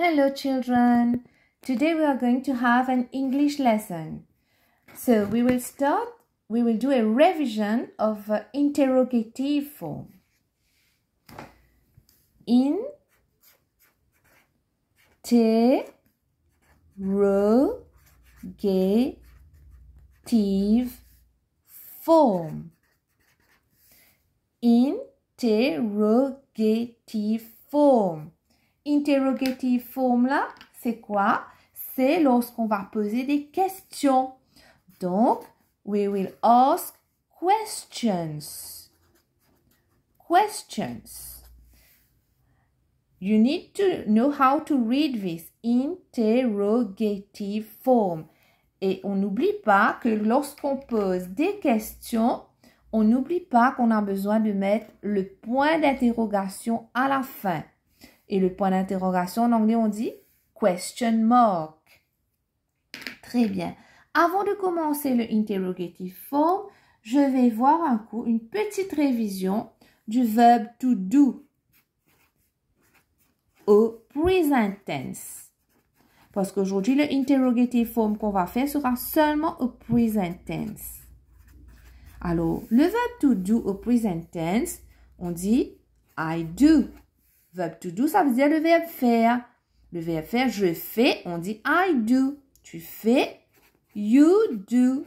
Hello children! Today we are going to have an English lesson. So we will start, we will do a revision of uh, interrogative form. In te ro ge tive form. Interrogative form. interrogative form là, c'est quoi C'est lorsqu'on va poser des questions. Donc, we will ask questions. Questions. You need to know how to read this interrogative form. Et on n'oublie pas que lorsqu'on pose des questions, on n'oublie pas qu'on a besoin de mettre le point d'interrogation à la fin. Et le point d'interrogation en anglais, on dit question mark. Très bien. Avant de commencer le interrogative form, je vais voir un coup une petite révision du verbe to do au present tense. Parce qu'aujourd'hui, le interrogative form qu'on va faire sera seulement au present tense. Alors, le verbe to do au present tense, on dit I do. Verbe to do, ça veut dire le verbe faire. Le verbe faire, je fais, on dit I do. Tu fais, you do.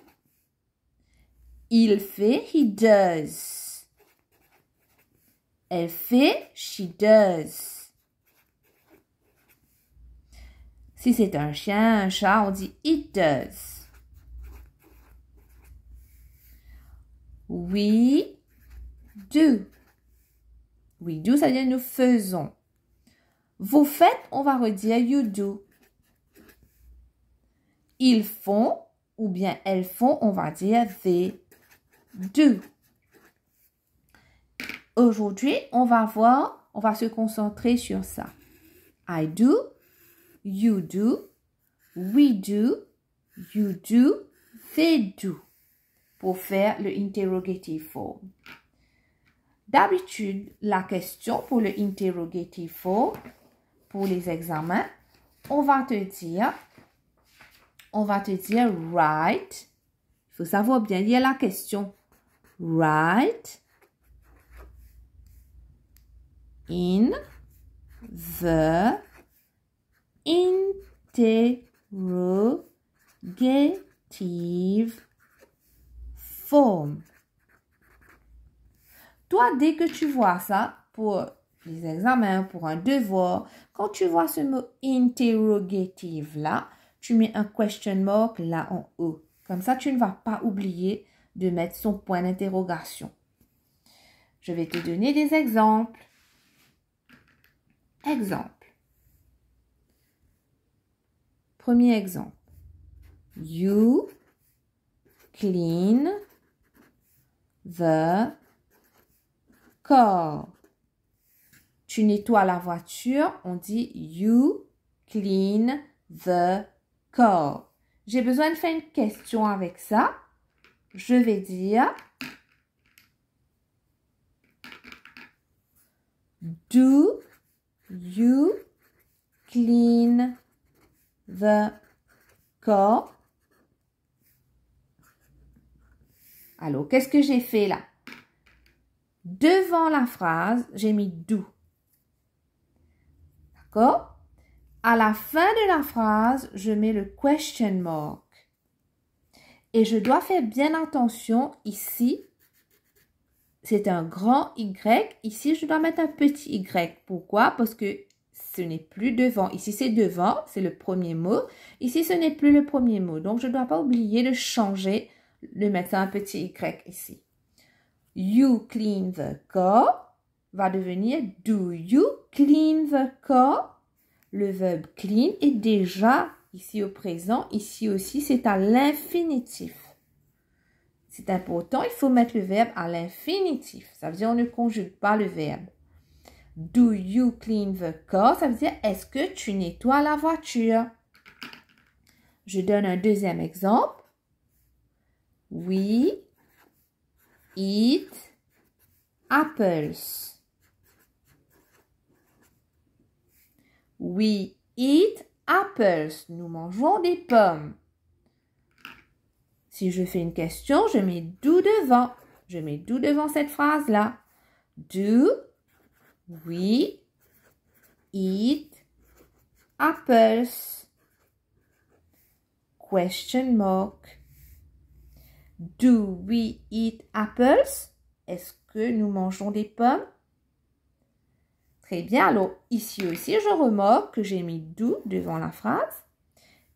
Il fait, he does. Elle fait, she does. Si c'est un chien, un chat, on dit it does. We do. We do, ça à dire nous faisons. Vous faites, on va redire you do. Ils font ou bien elles font, on va dire they do. Aujourd'hui, on va voir, on va se concentrer sur ça. I do, you do, we do, you do, they do pour faire le interrogative form. D'habitude, la question pour le for, pour les examens, on va te dire, on va te dire write. Il faut savoir bien lire la question. Write in the interrogative form. Toi, dès que tu vois ça, pour les examens, pour un devoir, quand tu vois ce mot interrogative là, tu mets un question mark là en haut. Comme ça, tu ne vas pas oublier de mettre son point d'interrogation. Je vais te donner des exemples. Exemple. Premier exemple. You clean the tu nettoies la voiture, on dit you clean the car. J'ai besoin de faire une question avec ça. Je vais dire Do you clean the car? Alors, qu'est-ce que j'ai fait là? devant la phrase, j'ai mis d'où ?» D'accord À la fin de la phrase, je mets le question mark. Et je dois faire bien attention ici. C'est un grand Y. Ici, je dois mettre un petit Y. Pourquoi Parce que ce n'est plus devant. Ici, c'est devant, c'est le premier mot. Ici, ce n'est plus le premier mot. Donc, je ne dois pas oublier de changer, de mettre un petit Y ici. You clean the car va devenir Do you clean the car Le verbe clean est déjà ici au présent. Ici aussi, c'est à l'infinitif. C'est important, il faut mettre le verbe à l'infinitif. Ça veut dire on ne conjugue pas le verbe. Do you clean the car? Ça veut dire est-ce que tu nettoies la voiture? Je donne un deuxième exemple. Oui » eat apples. We eat apples. Nous mangeons des pommes. Si je fais une question, je mets do devant. Je mets do devant cette phrase-là. Do we eat apples? Question mark. Do we eat apples? Est-ce que nous mangeons des pommes? Très bien, alors ici aussi, je remarque que j'ai mis do devant la phrase.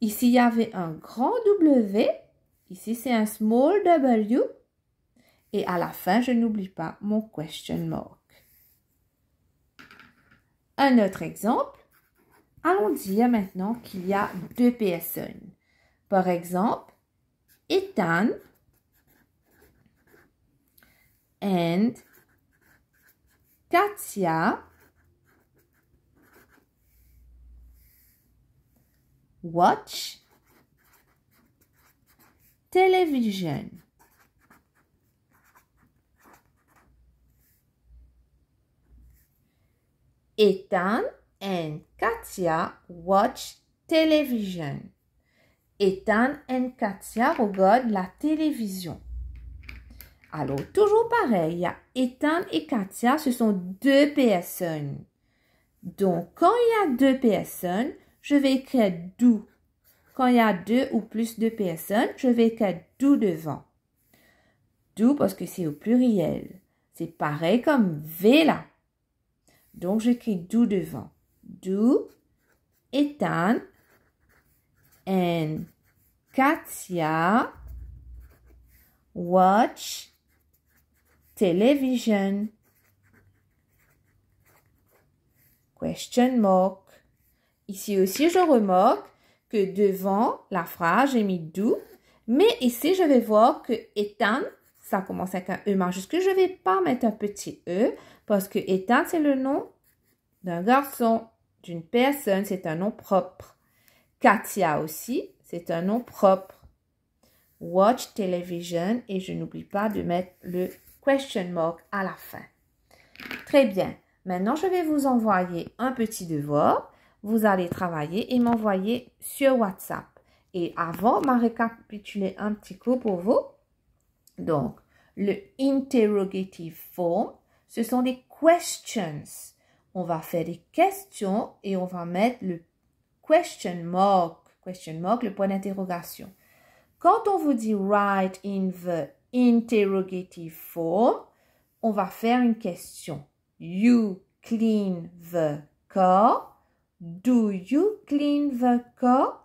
Ici, il y avait un grand W. Ici, c'est un small W. Et à la fin, je n'oublie pas mon question mark. Un autre exemple. Allons dire maintenant qu'il y a deux personnes. Par exemple, Ethan and Katya watch television. Ethan and Katya watch television. Ethan and Katia regardent la télévision. Alors, toujours pareil, il y a Ethan et Katia, ce sont deux personnes. Donc, quand il y a deux personnes, je vais écrire doux ». Quand il y a deux ou plus de personnes, je vais écrire doux » devant. Doux » parce que c'est au pluriel. C'est pareil comme vela. Donc, j'écris doux » devant. Doux »« Ethan, and Katia watch television question mark ici aussi je remarque que devant la phrase j'ai mis do mais ici je vais voir que Ethan, ça commence avec un E majuscule. Je ne vais pas mettre un petit E parce que Ethan, c'est le nom d'un garçon, d'une personne, c'est un nom propre. Katia aussi, c'est un nom propre. Watch television et je n'oublie pas de mettre le question mark à la fin. Très bien. Maintenant, je vais vous envoyer un petit devoir. Vous allez travailler et m'envoyer sur WhatsApp. Et avant, m'a récapituler un petit coup pour vous. Donc, le interrogative form, ce sont des questions. On va faire des questions et on va mettre le question mark, question mark, le point d'interrogation. Quand on vous dit write in the interrogative form, on va faire une question. You clean the car? Do you clean the car?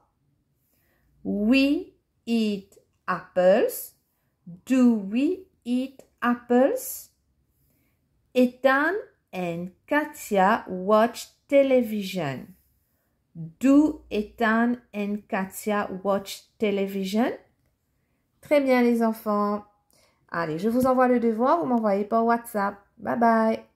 We eat apples. Do we eat apples? Ethan and Katia watch television. Do Ethan and Katia watch television? Très bien les enfants. Allez, je vous envoie le devoir, vous m'envoyez par WhatsApp. Bye bye